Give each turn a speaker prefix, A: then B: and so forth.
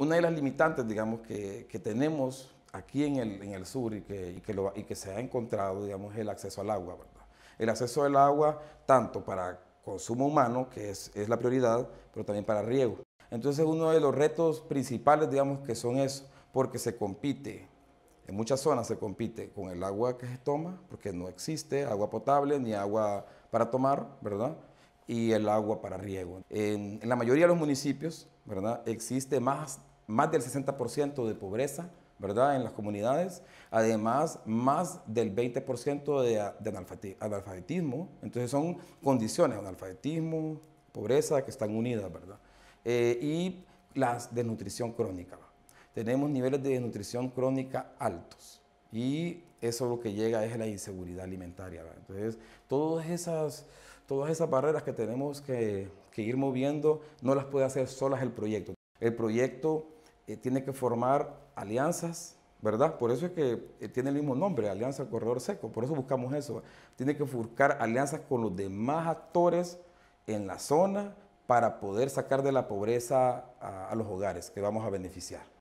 A: una de las limitantes, digamos, que, tenemos aquí en el, sur y que, y, que se ha encontrado, digamos, el acceso al agua, El acceso al agua tanto para consumo humano, que es, es, la prioridad, pero también para riego. Entonces uno de los retos principales, digamos, que son eso, porque se compite, en muchas zonas se compite con el agua que se toma, porque no existe agua potable ni agua para tomar, ¿verdad? y el agua para riego. En, la mayoría de los municipios, ¿verdad? Existe más, más del 60% de pobreza, ¿verdad? En las comunidades. Además, más del 20% de, analfabetismo. Entonces son condiciones, analfabetismo, pobreza, que están unidas, ¿verdad? Eh, y la desnutrición crónica. Tenemos niveles de desnutrición crónica altos. Y eso lo que llega es la inseguridad alimentaria. Entonces, todas esas, todas esas barreras que tenemos que, ir moviendo no las puede hacer solas el proyecto. El proyecto eh, tiene que formar alianzas, ¿verdad? Por eso es que eh, tiene el mismo nombre, Alianza Corredor Seco, por eso buscamos eso. Tiene que buscar alianzas con los demás actores en la zona para poder sacar de la pobreza a los hogares que vamos a beneficiar.